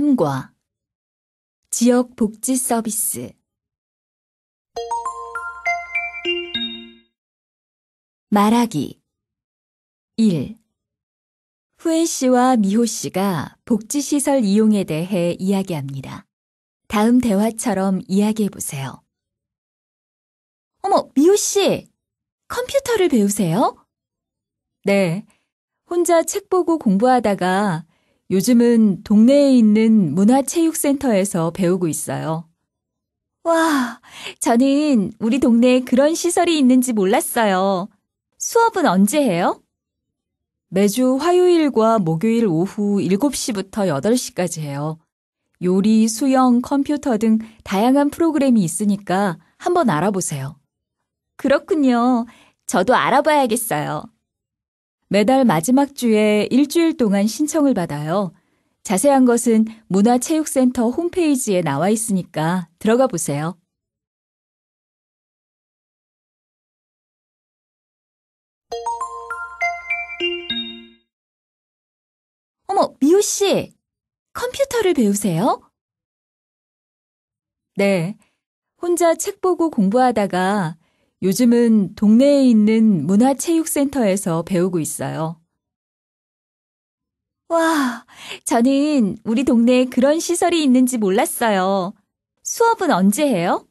제3과 지역 복지 서비스 말하기 1. 후엔 씨와 미호 씨가 복지시설 이용에 대해 이야기합니다. 다음 대화처럼 이야기해보세요. 어머, 미호 씨! 컴퓨터를 배우세요? 네. 혼자 책 보고 공부하다가 요즘은 동네에 있는 문화체육센터에서 배우고 있어요. 와, 저는 우리 동네에 그런 시설이 있는지 몰랐어요. 수업은 언제 해요? 매주 화요일과 목요일 오후 7시부터 8시까지 해요. 요리, 수영, 컴퓨터 등 다양한 프로그램이 있으니까 한번 알아보세요. 그렇군요. 저도 알아봐야겠어요. 매달 마지막 주에 일주일 동안 신청을 받아요. 자세한 것은 문화체육센터 홈페이지에 나와 있으니까 들어가 보세요. 어머, 미우 씨! 컴퓨터를 배우세요? 네. 혼자 책 보고 공부하다가 요즘은 동네에 있는 문화체육센터에서 배우고 있어요. 와, 저는 우리 동네에 그런 시설이 있는지 몰랐어요. 수업은 언제 해요?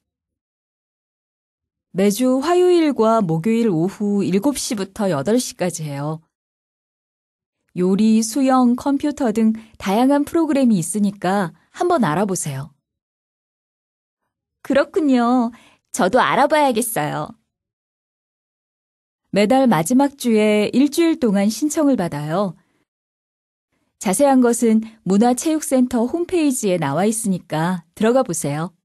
매주 화요일과 목요일 오후 7시부터 8시까지 해요. 요리, 수영, 컴퓨터 등 다양한 프로그램이 있으니까 한번 알아보세요. 그렇군요. 저도 알아봐야겠어요. 매달 마지막 주에 일주일 동안 신청을 받아요. 자세한 것은 문화체육센터 홈페이지에 나와 있으니까 들어가 보세요.